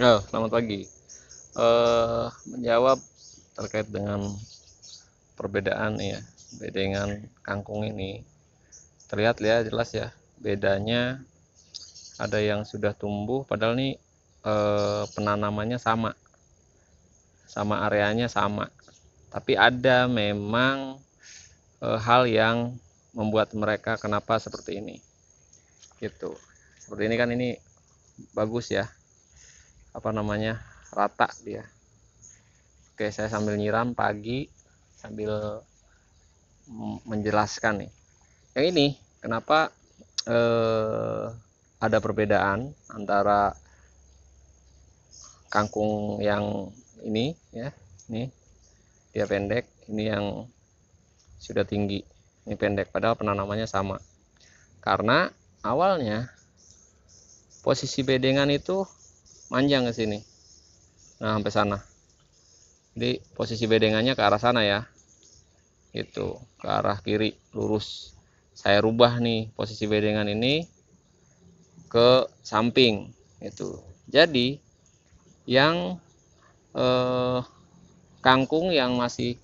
Oh, selamat pagi. Uh, menjawab terkait dengan perbedaan ya, dengan kangkung ini terlihat ya jelas ya bedanya ada yang sudah tumbuh padahal ini uh, eh, penanamannya sama, sama areanya sama, tapi ada memang uh, hal yang membuat mereka kenapa seperti ini, gitu. Seperti ini kan ini bagus ya apa namanya rata dia oke saya sambil nyiram pagi sambil menjelaskan nih yang ini kenapa eh, ada perbedaan antara kangkung yang ini ya ini dia pendek ini yang sudah tinggi ini pendek padahal penanamannya sama karena awalnya posisi bedengan itu manjang ke sini nah sampai sana jadi posisi bedengannya ke arah sana ya itu ke arah kiri lurus saya rubah nih posisi bedengan ini ke samping itu jadi yang eh, kangkung yang masih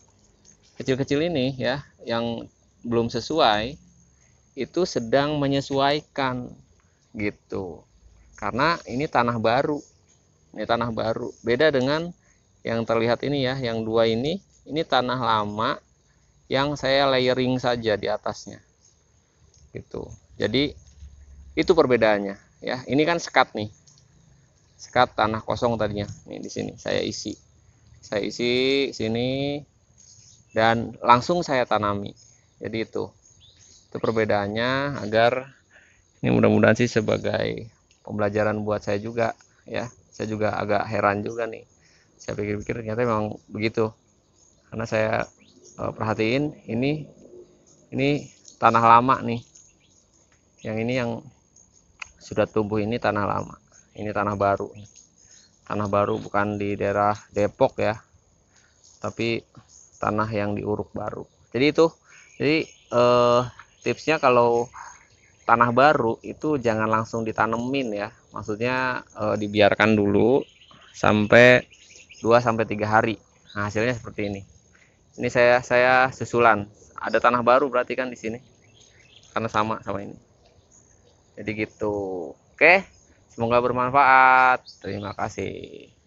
kecil-kecil ini ya yang belum sesuai itu sedang menyesuaikan gitu karena ini tanah baru ini tanah baru beda dengan yang terlihat ini ya yang dua ini ini tanah lama yang saya layering saja di atasnya gitu jadi itu perbedaannya ya ini kan sekat nih sekat tanah kosong tadinya ini di sini saya isi saya isi sini dan langsung saya tanami jadi itu itu perbedaannya agar ini mudah-mudahan sih sebagai pembelajaran buat saya juga ya saya juga agak heran juga nih saya pikir-pikir ternyata memang begitu karena saya uh, perhatiin ini ini tanah lama nih yang ini yang sudah tumbuh ini tanah lama ini tanah baru tanah baru bukan di daerah Depok ya tapi tanah yang diuruk baru jadi itu jadi uh, tipsnya kalau tanah baru itu jangan langsung ditanemin ya maksudnya e, dibiarkan dulu sampai 2 sampai tiga hari nah, hasilnya seperti ini ini saya saya susulan ada tanah baru berarti kan di sini karena sama sama ini jadi gitu oke semoga bermanfaat terima kasih